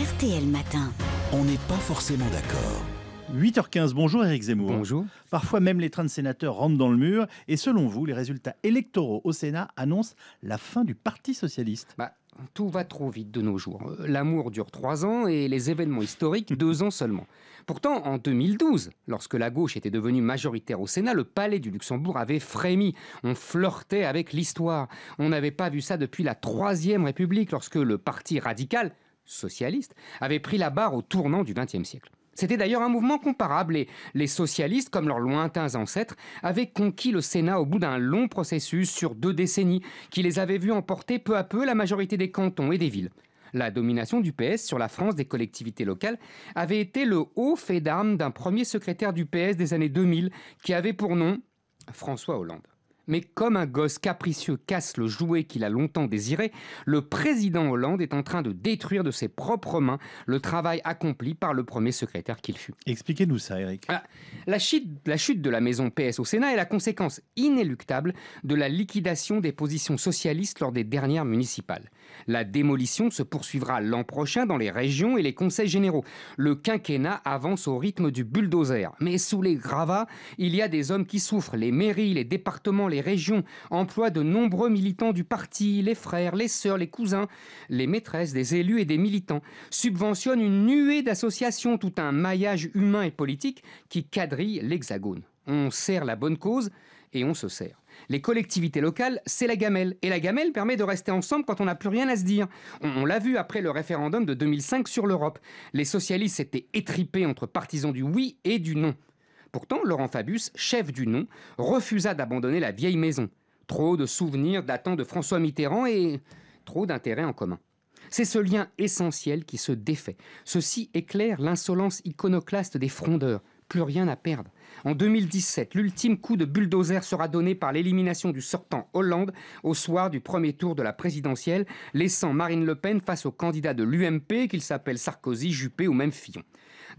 RTL Matin. On n'est pas forcément d'accord. 8h15, bonjour Eric Zemmour. Bonjour. Parfois même les trains de sénateurs rentrent dans le mur. Et selon vous, les résultats électoraux au Sénat annoncent la fin du Parti Socialiste bah, Tout va trop vite de nos jours. Euh, l'amour dure trois ans et les événements historiques deux ans seulement. Pourtant, en 2012, lorsque la gauche était devenue majoritaire au Sénat, le palais du Luxembourg avait frémi. On flirtait avec l'histoire. On n'avait pas vu ça depuis la Troisième République, lorsque le Parti radical socialistes, avait pris la barre au tournant du XXe siècle. C'était d'ailleurs un mouvement comparable et les socialistes, comme leurs lointains ancêtres, avaient conquis le Sénat au bout d'un long processus sur deux décennies qui les avait vus emporter peu à peu la majorité des cantons et des villes. La domination du PS sur la France des collectivités locales avait été le haut fait d'armes d'un premier secrétaire du PS des années 2000 qui avait pour nom François Hollande. Mais comme un gosse capricieux casse le jouet qu'il a longtemps désiré, le président Hollande est en train de détruire de ses propres mains le travail accompli par le premier secrétaire qu'il fut. Expliquez-nous ça, Eric. la, chute, la chute de la maison PS au Sénat est la conséquence inéluctable de la liquidation des positions socialistes lors des dernières municipales. La démolition se poursuivra l'an prochain dans les régions et les conseils généraux. Le quinquennat avance au rythme du bulldozer. Mais sous les gravats, il y a des hommes qui souffrent, les mairies, les départements, les les régions emploient de nombreux militants du parti, les frères, les sœurs, les cousins, les maîtresses des élus et des militants, subventionnent une nuée d'associations, tout un maillage humain et politique qui quadrille l'hexagone. On sert la bonne cause et on se sert. Les collectivités locales, c'est la gamelle. Et la gamelle permet de rester ensemble quand on n'a plus rien à se dire. On, l'a vu après le référendum de 2005 sur l'Europe. Les socialistes s'étaient étripés entre partisans du oui et du non. Pourtant, Laurent Fabius, chef du nom, refusa d'abandonner la vieille maison. Trop de souvenirs datant de François Mitterrand et trop d'intérêts en commun. C'est ce lien essentiel qui se défait. Ceci éclaire l'insolence iconoclaste des frondeurs. Plus rien à perdre. En 2017, l'ultime coup de bulldozer sera donné par l'élimination du sortant Hollande au soir du premier tour de la présidentielle, laissant Marine Le Pen face au candidat de l'UMP, qu'il s'appelle Sarkozy, Juppé ou même Fillon.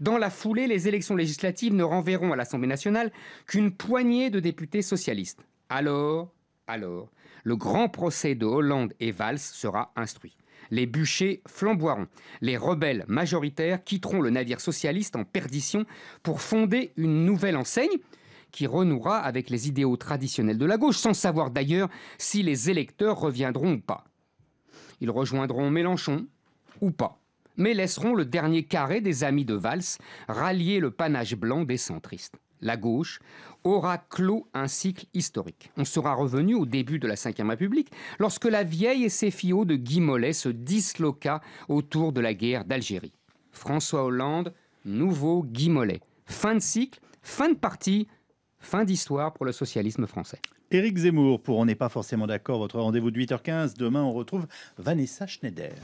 Dans la foulée, les élections législatives ne renverront à l'Assemblée nationale qu'une poignée de députés socialistes. Alors, alors, le grand procès de Hollande et Valls sera instruit. Les bûchers flamboieront. Les rebelles majoritaires quitteront le navire socialiste en perdition pour fonder une nouvelle enseigne qui renouera avec les idéaux traditionnels de la gauche, sans savoir d'ailleurs si les électeurs reviendront ou pas. Ils rejoindront Mélenchon ou pas mais laisseront le dernier carré des amis de Valls rallier le panache blanc des centristes. La gauche aura clos un cycle historique. On sera revenu au début de la Ve République, lorsque la vieille et ses SFIO de Guy Mollet se disloqua autour de la guerre d'Algérie. François Hollande, nouveau Guy Mollet. Fin de cycle, fin de parti, fin d'histoire pour le socialisme français. Éric Zemmour, pour On n'est pas forcément d'accord, votre rendez-vous de 8h15. Demain, on retrouve Vanessa Schneider.